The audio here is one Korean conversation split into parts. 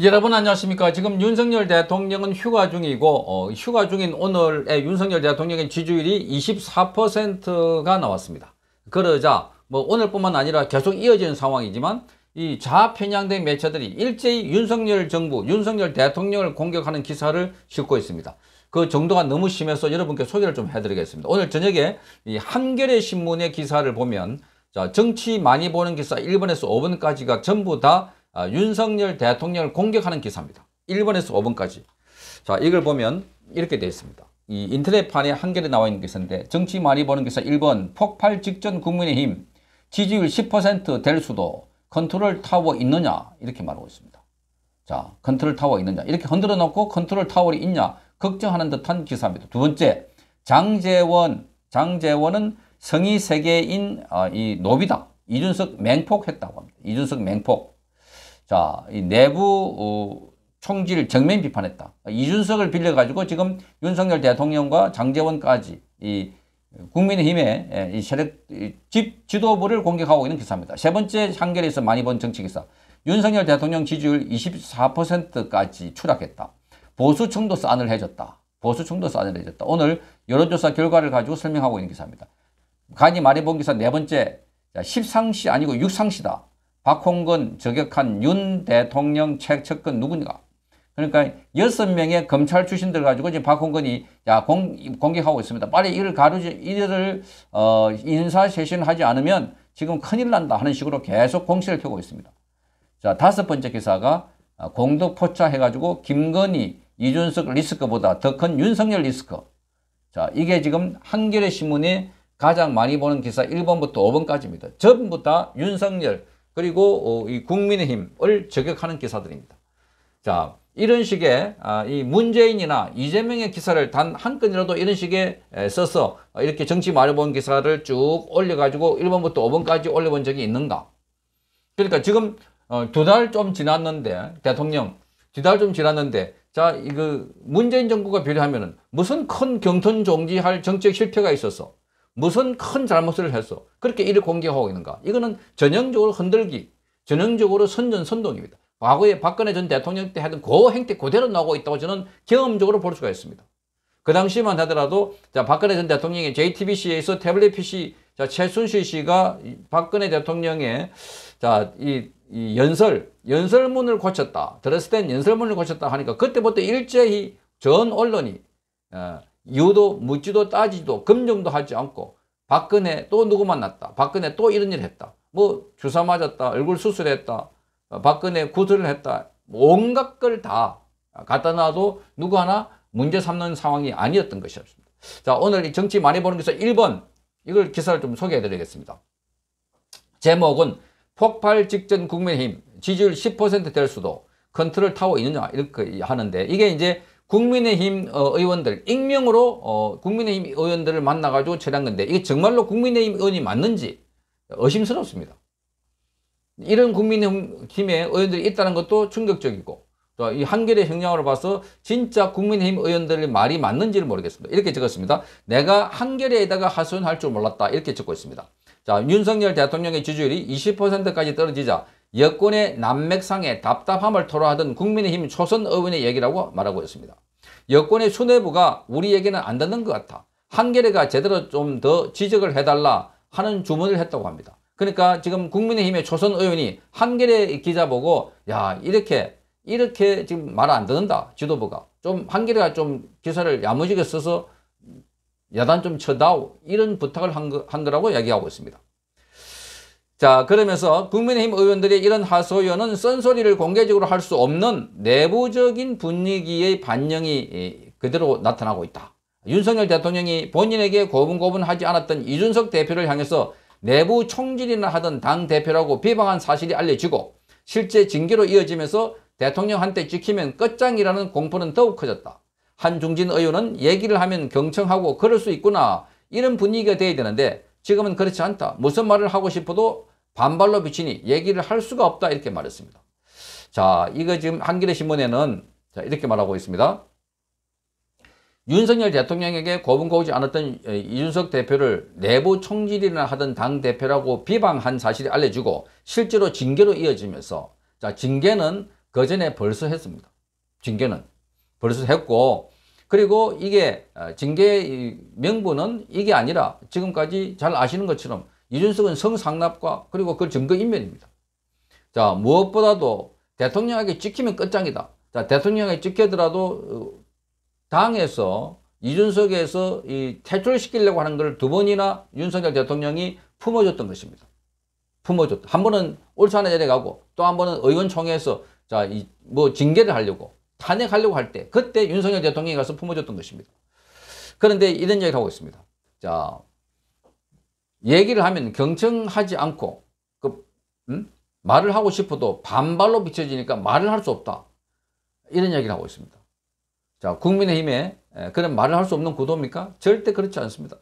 예, 여러분 안녕하십니까 지금 윤석열 대통령은 휴가 중이고 어, 휴가 중인 오늘의 예, 윤석열 대통령의 지지율이 24%가 나왔습니다 그러자 뭐 오늘뿐만 아니라 계속 이어지는 상황이지만 이 좌편향된 매체들이 일제히 윤석열 정부 윤석열 대통령을 공격하는 기사를 싣고 있습니다 그 정도가 너무 심해서 여러분께 소개를 좀 해드리겠습니다 오늘 저녁에 이 한겨레 신문의 기사를 보면 자 정치 많이 보는 기사 1번에서 5번까지가 전부 다 아, 윤석열 대통령을 공격하는 기사입니다. 1번에서 5번까지. 자, 이걸 보면 이렇게 되어 있습니다. 이 인터넷판에 한겨레 나와 있는 기사인데 정치 많이 보는 기사 1번 폭발 직전 국민의힘 지지율 10%될 수도 컨트롤 타워 있느냐 이렇게 말하고 있습니다. 자, 컨트롤 타워 있느냐 이렇게 흔들어 놓고 컨트롤 타워이 있냐 걱정하는 듯한 기사입니다. 두 번째 장재원 장재원은 성의 세계인 어, 이 노비다 이준석 맹폭했다고 합니다. 이준석 맹폭 자, 이 내부 어, 총질 정면 비판했다. 이준석을 빌려가지고 지금 윤석열 대통령과 장재원까지 이 국민의힘의 예, 이 세력 집 지도부를 공격하고 있는 기사입니다. 세 번째 한겨레에서 많이 본 정치 기사. 윤석열 대통령 지지율 24%까지 추락했다. 보수 청도 싸늘 해졌다 보수 청도 싸늘 해졌다 오늘 여론조사 결과를 가지고 설명하고 있는 기사입니다. 간이 말해본 기사 네 번째. 자, 십상시 아니고 육상시다. 박홍근 저격한 윤 대통령 책측근 누군가. 그러니까 여섯 명의 검찰 출신들 가지고 지금 박홍근이 야 공, 공격하고 있습니다. 빨리 이를 가르지 이들을 어, 인사쇄신하지 않으면 지금 큰일 난다 하는 식으로 계속 공세를 펴고 있습니다. 자 다섯 번째 기사가 아, 공덕 포차해가지고 김건희 이준석 리스크보다 더 큰 윤석열 리스크. 자 이게 지금 한겨레 신문이 가장 많이 보는 기사 1번부터 5번까지입니다. 전부 다 윤석열 그리고 어, 이 국민의힘을 저격하는 기사들입니다. 자, 이런 식의 아, 이 문재인이나 이재명의 기사를 단 한 건이라도 이런 식의 써서 이렇게 정치 말해본 기사를 쭉 올려가지고 1번부터 5번까지 올려본 적이 있는가? 그러니까 지금 어, 두달 좀 지났는데 대통령 두 달 좀 지났는데 자 이거 그 문재인 정부가 비례하면은 무슨 큰 경선 종지할 정책 실패가 있었어? 무슨 큰 잘못을 해서 그렇게 이를 공격하고 있는가 이거는 전형적으로 흔들기 전형적으로 선전선동입니다 과거에 박근혜 전 대통령 때 하던 그 행태 그대로 나오고 있다고 저는 경험적으로 볼 수가 있습니다 그 당시만 하더라도 자 박근혜 전 대통령이 JTBC에서 태블릿 PC 자 최순실 씨가 박근혜 대통령의 자이 이 연설 연설문을 고쳤다 들었을 땐 연설문을 고쳤다 하니까 그때부터 일제히 전 언론이 어, 이유도 묻지도 따지도 검증도 하지 않고 박근혜 또 누구 만났다. 박근혜 또 이런 일 했다. 뭐 주사 맞았다. 얼굴 수술했다. 박근혜 구술을 했다. 뭐 온갖 걸 다 갖다 놔도 누구 하나 문제 삼는 상황이 아니었던 것이었습니다. 자 오늘 이 정치 많이 보는 기사 1번 이걸 기사를 좀 소개해 드리겠습니다. 제목은 폭발 직전 국민의힘 지지율 10%될 수도 컨트롤 타워 있느냐 이렇게 하는데 이게 이제 국민의힘 어, 의원들 익명으로 어, 국민의힘 의원들을 만나가지고 처리한 건데 이게 정말로 국민의힘 의원이 맞는지 의심스럽습니다. 이런 국민의힘의 의원들이 있다는 것도 충격적이고 이 한결의 형량으로 봐서 진짜 국민의힘 의원들의 말이 맞는지를 모르겠습니다. 이렇게 적었습니다. 내가 한결에다가 하소연할 줄 몰랐다 이렇게 적고 있습니다. 자 윤석열 대통령의 지지율이 20%까지 떨어지자 여권의 난맥상에 답답함을 토로하던 국민의힘 초선 의원의 얘기라고 말하고 있습니다. 여권의 수뇌부가 우리 얘기는 안 듣는 것 같아. 한겨레가 제대로 좀 더 지적을 해달라 하는 주문을 했다고 합니다. 그러니까 지금 국민의힘의 초선 의원이 한겨레 기자 보고 야 이렇게 이렇게 지금 말 안 듣는다 지도부가 좀 한겨레가 좀 기사를 야무지게 써서 야단 좀 쳐다오 이런 부탁을 한, 거, 한 거라고 얘기하고 있습니다. 자 그러면서 국민의힘 의원들의 이런 하소연은 쓴소리를 공개적으로 할 수 없는 내부적인 분위기의 반영이 그대로 나타나고 있다. 윤석열 대통령이 본인에게 고분고분하지 않았던 이준석 대표를 향해서 내부 총질이나 하던 당 대표라고 비방한 사실이 알려지고 실제 징계로 이어지면서 대통령한테 찍히면 끝장이라는 공포는 더욱 커졌다. 한중진 의원은 얘기를 하면 경청하고 그럴 수 있구나 이런 분위기가 돼야 되는데 지금은 그렇지 않다. 무슨 말을 하고 싶어도 반발로 비치니 얘기를 할 수가 없다 이렇게 말했습니다. 자, 이거 지금 한겨레 신문에는 이렇게 말하고 있습니다. 윤석열 대통령에게 고분고지 않았던 이준석 대표를 내부 총질이나 하던 당 대표라고 비방한 사실이 알려지고 실제로 징계로 이어지면서 자, 징계는 그 전에 벌써 했습니다. 징계는 벌써 했고 그리고 이게 아, 징계 명분은 이게 아니라 지금까지 잘 아시는 것처럼 이준석은 성상납과 그리고 그 증거인멸입니다. 자 무엇보다도 대통령에게 찍히면 끝장이다. 자 대통령에게 찍히더라도 어, 당에서 이준석에서 이 퇴출시키려고 하는 걸 두 번이나 윤석열 대통령이 품어줬던 것입니다. 품어줬다. 한 번은 울산에 내려가고 또 한 번은 의원총회에서 자, 이, 뭐 징계를 하려고 탄핵하려고 할 때 그때 윤석열 대통령이 가서 품어줬던 것입니다. 그런데 이런 얘기를 하고 있습니다. 자, 얘기를 하면 경청하지 않고 그, 음? 말을 하고 싶어도 반발로 비춰지니까 말을 할 수 없다. 이런 이야기를 하고 있습니다. 자, 국민의힘에 그런 말을 할 수 없는 구도입니까? 절대 그렇지 않습니다.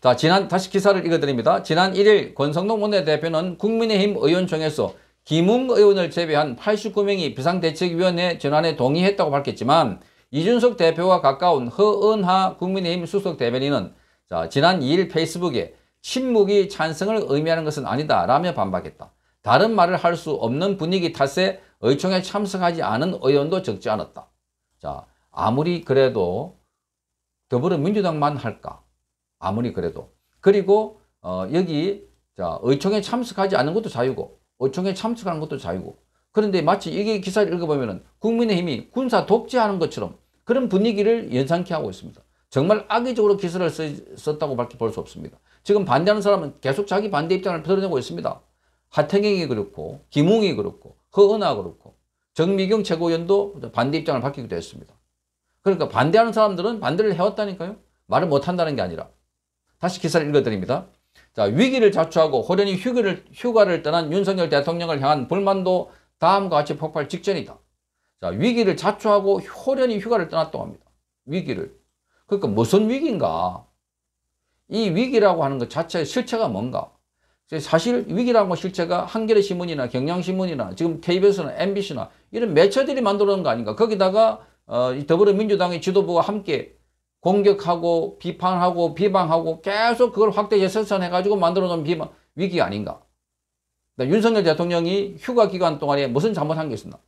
자, 지난, 다시 기사를 읽어드립니다. 지난 1일 권성동 원내대표는 국민의힘 의원총에서 회 김웅 의원을 제외한 89명이 비상대책위원회 전환에 동의했다고 밝혔지만 이준석 대표와 가까운 허은하 국민의힘 수석 대변인은 자, 지난 2일 페이스북에 침묵이 찬성을 의미하는 것은 아니다 라며 반박했다. 다른 말을 할 수 없는 분위기 탓에 의총에 참석하지 않은 의원도 적지 않았다. 자, 아무리 그래도 더불어민주당만 할까? 아무리 그래도. 그리고 어, 여기 자, 의총에 참석하지 않는 것도 자유고 의총에 참석하는 것도 자유고 그런데 마치 이게 기사를 읽어보면 국민의힘이 군사 독재하는 것처럼 그런 분위기를 연상케 하고 있습니다. 정말 악의적으로 기사를 썼다고 밝에볼 수 없습니다. 지금 반대하는 사람은 계속 자기 반대 입장을 드러내고 있습니다. 하태경이 그렇고 김웅이 그렇고 허은하 그렇고 정미경 최고위원도 반대 입장을 밝히기도 했습니다. 그러니까 반대하는 사람들은 반대를 해왔다니까요. 말을 못한다는 게 아니라. 다시 기사를 읽어드립니다. 자, 위기를 자초하고 호련히 휴가를, 휴가를 떠난 윤석열 대통령을 향한 불만도 다음과 같이 폭발 직전이다. 자, 위기를 자초하고 호련히 휴가를 떠났다고 합니다. 위기를. 그러니까 무슨 위기인가? 이 위기라고 하는 것 자체의 실체가 뭔가? 사실 위기라고 실체가 한겨레신문이나 경향신문이나 지금 KBS나 MBC나 이런 매체들이 만들어놓은 거 아닌가. 거기다가 어, 더불어민주당의 지도부와 함께 공격하고 비판하고 비방하고 계속 그걸 확대 재생산해가지고 만들어놓은 비방, 위기 아닌가. 그러니까 윤석열 대통령이 휴가 기간 동안에 무슨 잘못한 게 있었나.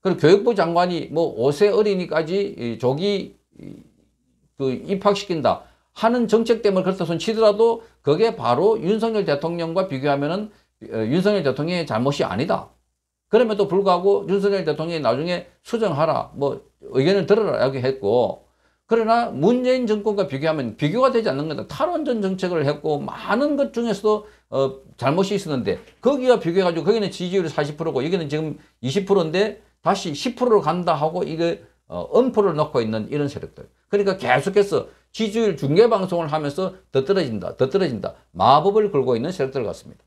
그리고 교육부 장관이 뭐 5세 어린이까지 조기 그 입학시킨다 하는 정책 때문에 그렇다손 치더라도 그게 바로 윤석열 대통령과 비교하면은 어, 윤석열 대통령의 잘못이 아니다. 그럼에도 불구하고 윤석열 대통령이 나중에 수정하라, 뭐 의견을 들어라 이렇게 했고 그러나 문재인 정권과 비교하면 비교가 되지 않는 거다. 탈원전 정책을 했고 많은 것 중에서도 어, 잘못이 있었는데 거기와 비교해가지고 거기는 지지율이 40%고 여기는 지금 20%인데 다시 10%로 간다 하고 이게 어, 엄포를 놓고 있는 이런 세력들. 그러니까 계속해서 지지율 중계방송을 하면서 더 떨어진다, 더 떨어진다. 마법을 걸고 있는 세력들 같습니다.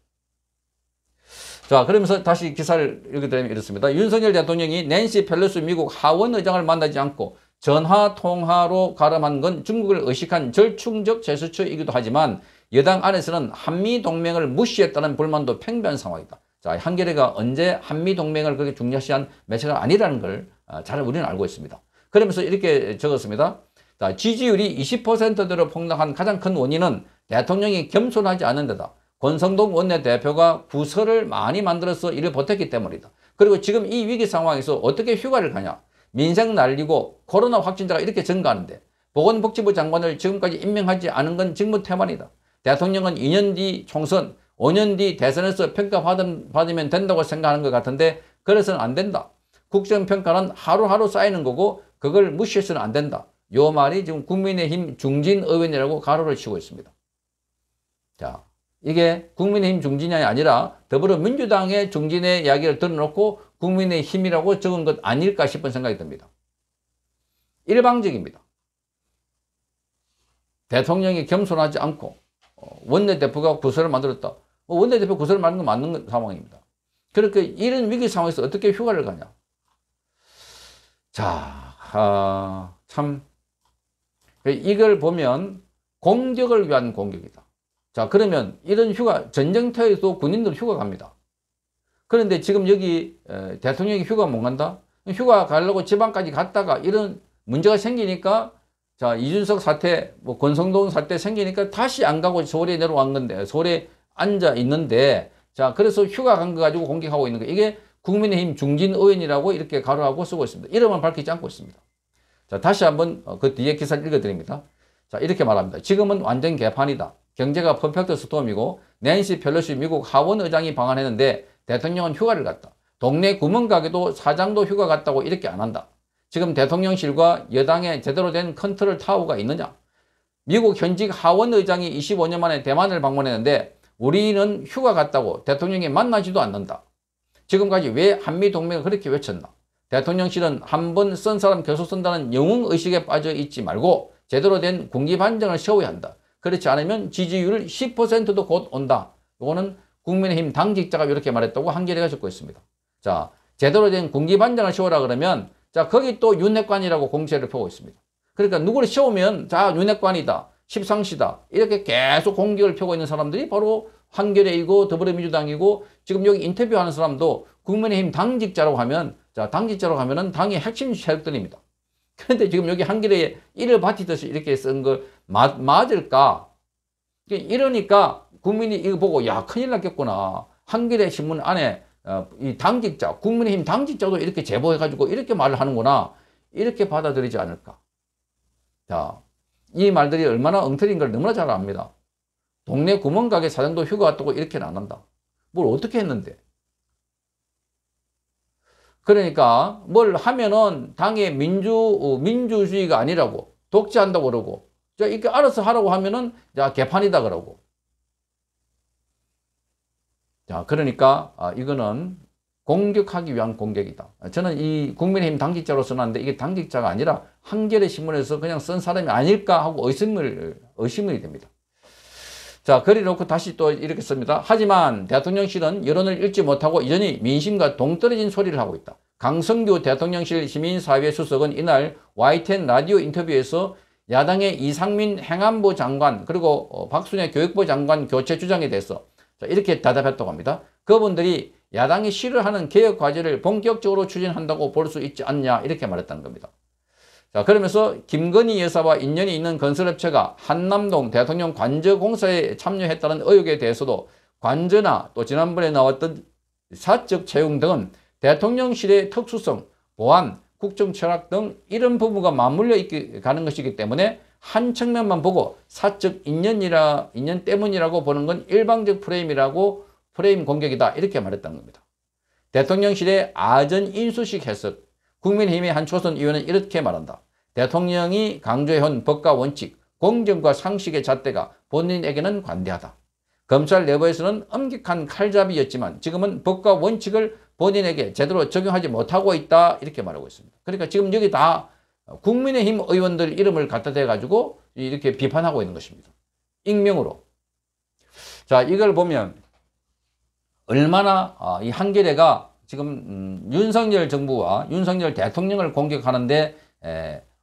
자, 그러면서 다시 기사를 읽어드리면 이렇습니다. 윤석열 대통령이 낸시 펠로스 미국 하원 의장을 만나지 않고 전화 통화로 가름한 건 중국을 의식한 절충적 제스처이기도 하지만 여당 안에서는 한미 동맹을 무시했다는 불만도 팽배한 상황이다. 자, 한겨레가 언제 한미 동맹을 그렇게 중요시한 매체가 아니라는 걸 아, 잘 우리는 알고 있습니다. 그러면서 이렇게 적었습니다. 자, 지지율이 20%대로 폭락한 가장 큰 원인은 대통령이 겸손하지 않은 데다. 권성동 원내대표가 구설을 많이 만들어서 이를 버텼기 때문이다. 그리고 지금 이 위기 상황에서 어떻게 휴가를 가냐. 민생 날리고 코로나 확진자가 이렇게 증가하는데 보건복지부 장관을 지금까지 임명하지 않은 건 직무 태만이다. 대통령은 2년 뒤 총선, 5년 뒤 대선에서 평가받으면 된다고 생각하는 것 같은데 그래서는 안 된다. 국정평가는 하루하루 쌓이는 거고 그걸 무시해서는 안 된다. 요 말이 지금 국민의힘 중진의원이라고 가로를 치고 있습니다. 자, 이게 국민의힘 중진이 아니라 더불어민주당의 중진의 이야기를 들어놓고 국민의힘이라고 적은 것 아닐까 싶은 생각이 듭니다. 일방적입니다. 대통령이 겸손하지 않고 어, 원내대표가 구설을 만들었다. 뭐 원내대표 구설을 만든 건 맞는 상황입니다. 그렇게 이런 위기 상황에서 어떻게 휴가를 가냐. 자, 아, 참 이걸 보면 공격을 위한 공격이다. 자, 그러면 이런 휴가 전쟁터에서 군인들 휴가 갑니다. 그런데 지금 여기 대통령이 휴가 못 간다. 휴가 가려고 지방까지 갔다가 이런 문제가 생기니까 자 이준석 사태 뭐 권성동 사태 생기니까 다시 안 가고 서울에 내려온 건데 서울에 앉아 있는데 자 그래서 휴가 간 거 가지고 공격하고 있는 거 이게 국민의힘 중진 의원이라고 이렇게 가로하고 쓰고 있습니다. 이름은 밝히지 않고 있습니다. 자, 다시 한번 어, 그 뒤에 기사를 읽어드립니다. 자, 이렇게 말합니다. 지금은 완전 개판이다. 경제가 퍼펙트 스톰이고 낸시 펠로시 미국 하원 의장이 방한했는데 대통령은 휴가를 갔다. 동네 구멍가게도 사장도 휴가 갔다고 이렇게 안 한다. 지금 대통령실과 여당에 제대로 된 컨트롤 타워가 있느냐? 미국 현직 하원 의장이 25년 만에 대만을 방문했는데 우리는 휴가 갔다고 대통령이 만나지도 않는다. 지금까지 왜 한미 동맹을 그렇게 외쳤나? 대통령실은 한 번 쓴 사람 계속 쓴다는 영웅의식에 빠져 있지 말고 제대로 된 군기반장을 세워야 한다. 그렇지 않으면 지지율 10%도 곧 온다. 이거는 국민의힘 당직자가 이렇게 말했다고 한겨레가 적고 있습니다. 자, 제대로 된 군기반장을 세워라 그러면 자 거기 또 윤핵관이라고 공세를 펴고 있습니다. 그러니까 누구를 세우면 자 윤핵관이다, 십상시다 이렇게 계속 공격을 펴고 있는 사람들이 바로 한겨레이고 더불어민주당이고 지금 여기 인터뷰하는 사람도 국민의힘 당직자라고 하면 자당직자라고하면은 당의 핵심 세력들입니다. 그런데 지금 여기 한겨레에 일을 바치듯이 이렇게 쓴 걸 맞을까? 이러니까 국민이 이거 보고 야 큰일 났겠구나. 한겨레 신문 안에 어, 이 당직자, 국민의힘 당직자도 이렇게 제보해가지고 이렇게 말을 하는구나. 이렇게 받아들이지 않을까. 자, 이 말들이 얼마나 엉터리인 걸 너무나 잘 압니다. 동네 구멍가게 사장도 휴가 왔다고 이렇게나눈다뭘 어떻게 했는데? 그러니까 뭘 하면은 당의 민주 어, 민주주의가 아니라고 독재한다고 그러고 자 이렇게 알아서 하라고 하면은 자 개판이다 그러고 자 그러니까 아, 이거는 공격하기 위한 공격이다. 저는 이 국민의힘 당직자로서는 데 이게 당직자가 아니라 한겨레 신문에서 그냥 쓴 사람이 아닐까 하고 의심을 의심이 됩니다. 자, 그래놓고 다시 또 이렇게 씁니다. 하지만 대통령실은 여론을 읽지 못하고 여전히 민심과 동떨어진 소리를 하고 있다. 강성규 대통령실 시민사회 수석은 이날 YTN 라디오 인터뷰에서 야당의 이상민 행안부 장관 그리고 어, 박순애 교육부 장관 교체 주장에 대해서 이렇게 대답했다고 합니다. 그분들이 야당이 실을 하는 개혁 과제를 본격적으로 추진한다고 볼 수 있지 않냐 이렇게 말했다는 겁니다. 자 그러면서 김건희 여사와 인연이 있는 건설업체가 한남동 대통령 관저공사에 참여했다는 의혹에 대해서도 관저나 또 지난번에 나왔던 사적 채용 등은 대통령실의 특수성, 보안, 국정 철학 등 이런 부분과 맞물려 있기, 가는 것이기 때문에 한 측면만 보고 사적 인연이라 인연 때문이라고 보는 건 일방적 프레임이라고 프레임 공격이다 이렇게 말했던 겁니다. 대통령실의 아전 인수식 해석 국민의힘의 한 초선 의원은 이렇게 말한다. 대통령이 강조해온 법과 원칙, 공정과 상식의 잣대가 본인에게는 관대하다. 검찰 내부에서는 엄격한 칼잡이였지만 지금은 법과 원칙을 본인에게 제대로 적용하지 못하고 있다 이렇게 말하고 있습니다. 그러니까 지금 여기 다 국민의힘 의원들 이름을 갖다 대가지고 이렇게 비판하고 있는 것입니다. 익명으로. 자 이걸 보면 얼마나 아, 이 한겨레가 지금 음, 윤석열 정부와 윤석열 대통령을 공격하는데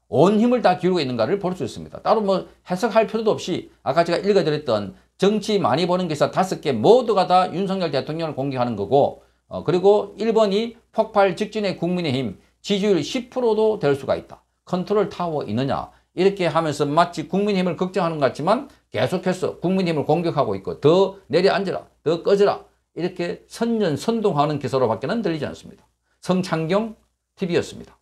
온 힘을 다 기울고 있는가를 볼 수 있습니다. 따로 뭐 해석할 필요도 없이 아까 제가 읽어드렸던 정치 많이 보는 기사 다섯 개 모두가 다 윤석열 대통령을 공격하는 거고 어, 그리고 1번이 폭발 직진의 국민의힘 지지율 10%도 될 수가 있다. 컨트롤 타워 있느냐 이렇게 하면서 마치 국민의힘을 걱정하는 것 같지만 계속해서 국민의힘을 공격하고 있고 더 내려앉으라 더 꺼져라 이렇게 선 n 선동하는 기사로밖에 는 들리지 않습니다. 성창경 TV였습니다.